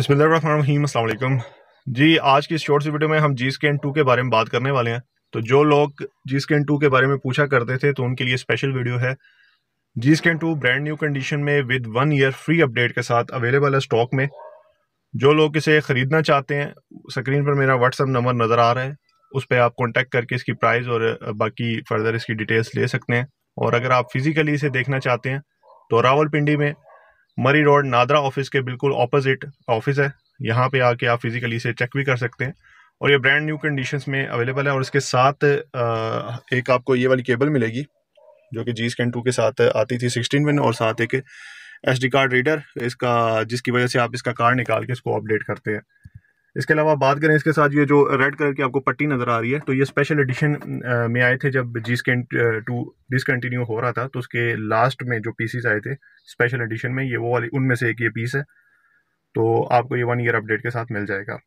बसमिलकुम जी आज की इस शॉर्ट सी वीडियो में हम जी स्कैन टू के बारे में बात करने वाले हैं तो जो लोग जी स्कैन टू के बारे में पूछा करते थे तो उनके लिए स्पेशल वीडियो है जी स्कैन टू ब्रांड न्यू कंडीशन में with one year free update के साथ अवेलेबल है स्टॉक में जो लोग इसे ख़रीदना चाहते हैं स्क्रीन पर मेरा व्हाट्सअप नंबर नज़र आ रहा है उस पर आप कॉन्टैक्ट करके इसकी प्राइस और बाकी फर्दर इसकी डिटेल्स ले सकते हैं और अगर आप फिज़िकली इसे देखना चाहते हैं तो रावलपिंडी में मरी रोड नादरा ऑफिस के बिल्कुल ऑपोजिट ऑफिस है यहाँ पे आके आप फिजिकली इसे चेक भी कर सकते हैं और ये ब्रांड न्यू कंडीशंस में अवेलेबल है और इसके साथ एक आपको ये वाली केबल मिलेगी जो कि जी स्कैन टू के साथ आती थी सिक्सटीन वन और साथ एक एस कार्ड रीडर इसका जिसकी वजह से आप इसका कार्ड निकाल के इसको अपडेट करते हैं इसके अलावा बात करें इसके साथ ये जो रेड कलर की आपको पट्टी नज़र आ रही है तो ये स्पेशल एडिशन में आए थे जब जी स्कैन टू डिसकंटिन्यू हो रहा था तो उसके लास्ट में जो पीसीस आए थे स्पेशल एडिशन में ये वो वाली उनमें से एक ये पीस है तो आपको ये वन ईयर अपडेट के साथ मिल जाएगा